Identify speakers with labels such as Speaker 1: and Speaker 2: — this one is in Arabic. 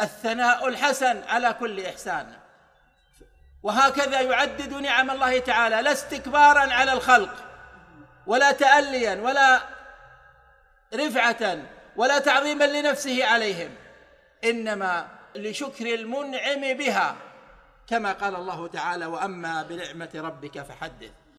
Speaker 1: الثناء الحسن على كل إحسان وهكذا يعدد نعم الله تعالى لا استكبارا على الخلق ولا تأليا ولا رفعة ولا تعظيما لنفسه عليهم إنما لشكر المنعم بها كما قال الله تعالى وأما بنعمة ربك فحدث